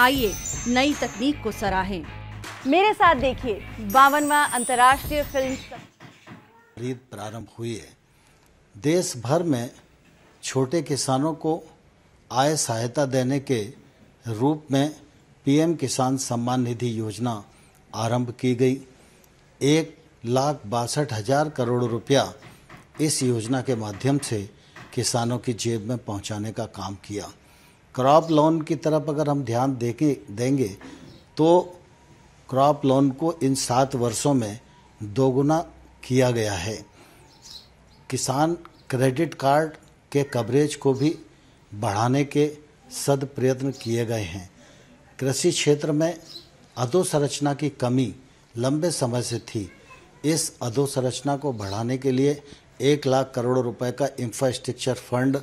आइए नई तकनीक को सराहें मेरे साथ देखिए बावनवा अंतर्राष्ट्रीय फिल्म खरीद प्रारंभ हुई है देश भर में छोटे किसानों को आय सहायता देने के रूप में पीएम किसान सम्मान निधि योजना आरंभ की गई एक लाख बासठ हजार करोड़ रुपया इस योजना के माध्यम से किसानों की जेब में पहुंचाने का काम किया क्रॉप लोन की तरफ अगर हम ध्यान देखें देंगे तो क्रॉप लोन को इन सात वर्षों में दोगुना किया गया है किसान क्रेडिट कार्ड के कवरेज को भी बढ़ाने के सद प्रयत्न किए गए हैं कृषि क्षेत्र में अधोसंरचना की कमी लंबे समय से थी इस अधोसंरचना को बढ़ाने के लिए एक लाख करोड़ रुपए का इंफ्रास्ट्रक्चर फंड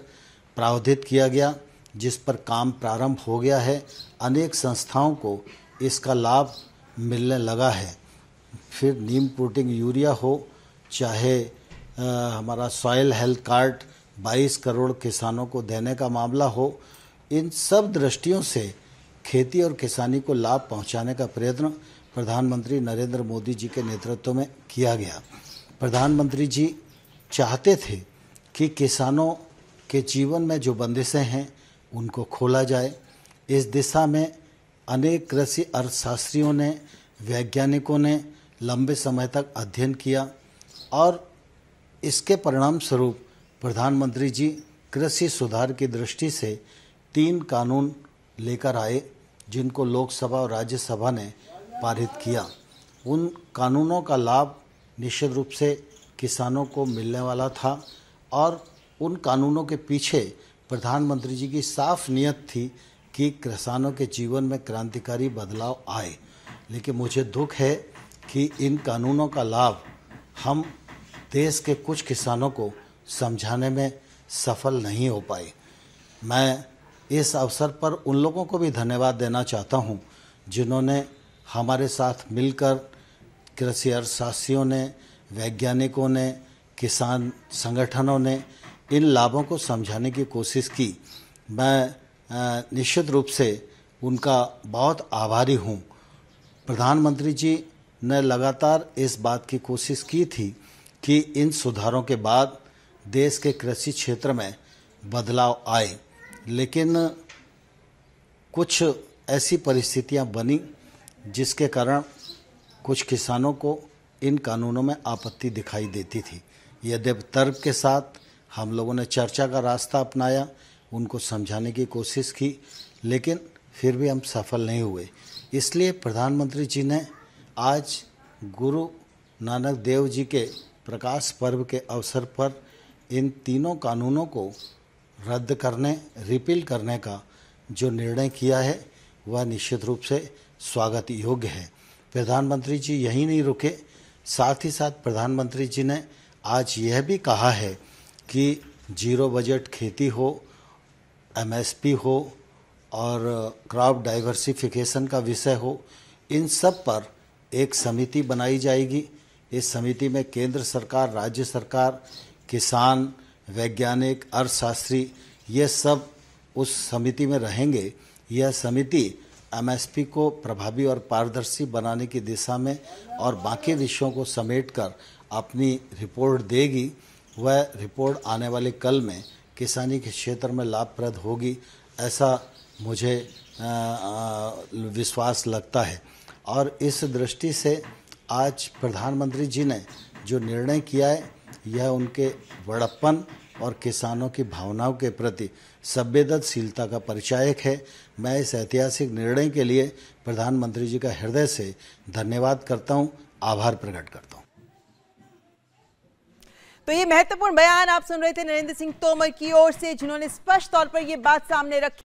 प्रावधित किया गया जिस पर काम प्रारंभ हो गया है अनेक संस्थाओं को इसका लाभ मिलने लगा है फिर नीम प्रोटीन यूरिया हो चाहे आ, हमारा सॉयल हेल्थ कार्ड 22 करोड़ किसानों को देने का मामला हो इन सब दृष्टियों से खेती और किसानी को लाभ पहुंचाने का प्रयत्न प्रधानमंत्री नरेंद्र मोदी जी के नेतृत्व में किया गया प्रधानमंत्री जी चाहते थे कि किसानों के जीवन में जो बंदिशें हैं उनको खोला जाए इस दिशा में अनेक कृषि अर्थशास्त्रियों ने वैज्ञानिकों ने लंबे समय तक अध्ययन किया और इसके परिणाम स्वरूप प्रधानमंत्री जी कृषि सुधार की दृष्टि से तीन कानून लेकर आए जिनको लोकसभा और राज्यसभा ने पारित किया उन कानूनों का लाभ निश्चित रूप से किसानों को मिलने वाला था और उन कानूनों के पीछे प्रधानमंत्री जी की साफ नीयत थी कि किसानों के जीवन में क्रांतिकारी बदलाव आए लेकिन मुझे दुख है कि इन कानूनों का लाभ हम देश के कुछ किसानों को समझाने में सफल नहीं हो पाए मैं इस अवसर पर उन लोगों को भी धन्यवाद देना चाहता हूं जिन्होंने हमारे साथ मिलकर कृषि अर्थशास्त्रियों ने वैज्ञानिकों ने किसान संगठनों ने इन लाभों को समझाने की कोशिश की मैं निश्चित रूप से उनका बहुत आभारी हूँ प्रधानमंत्री जी ने लगातार इस बात की कोशिश की थी कि इन सुधारों के बाद देश के कृषि क्षेत्र में बदलाव आए लेकिन कुछ ऐसी परिस्थितियां बनी जिसके कारण कुछ किसानों को इन कानूनों में आपत्ति दिखाई देती थी यद्यप तर्क के साथ हम लोगों ने चर्चा का रास्ता अपनाया उनको समझाने की कोशिश की लेकिन फिर भी हम सफल नहीं हुए इसलिए प्रधानमंत्री जी ने आज गुरु नानक देव जी के प्रकाश पर्व के अवसर पर इन तीनों कानूनों को रद्द करने रिपील करने का जो निर्णय किया है वह निश्चित रूप से स्वागत योग्य है प्रधानमंत्री जी यहीं नहीं रुके साथ ही साथ प्रधानमंत्री जी ने आज यह भी कहा है कि जीरो बजट खेती हो एमएसपी हो और क्रॉप डाइवर्सिफिकेशन का विषय हो इन सब पर एक समिति बनाई जाएगी इस समिति में केंद्र सरकार राज्य सरकार किसान वैज्ञानिक अर्थशास्त्री ये सब उस समिति में रहेंगे यह समिति एमएसपी को प्रभावी और पारदर्शी बनाने की दिशा में और बाकी विषयों को समेट कर अपनी रिपोर्ट देगी वह रिपोर्ट आने वाले कल में किसानी के क्षेत्र में लाभप्रद होगी ऐसा मुझे विश्वास लगता है और इस दृष्टि से आज प्रधानमंत्री जी ने जो निर्णय किया है यह उनके बड़प्पन और किसानों की भावनाओं के प्रति संवेदनशीलता का परिचायक है मैं इस ऐतिहासिक निर्णय के लिए प्रधानमंत्री जी का हृदय से धन्यवाद करता हूँ आभार प्रकट करता हूँ तो ये महत्वपूर्ण बयान आप सुन रहे थे नरेंद्र सिंह तोमर की ओर से जिन्होंने स्पष्ट तौर पर यह बात सामने रखी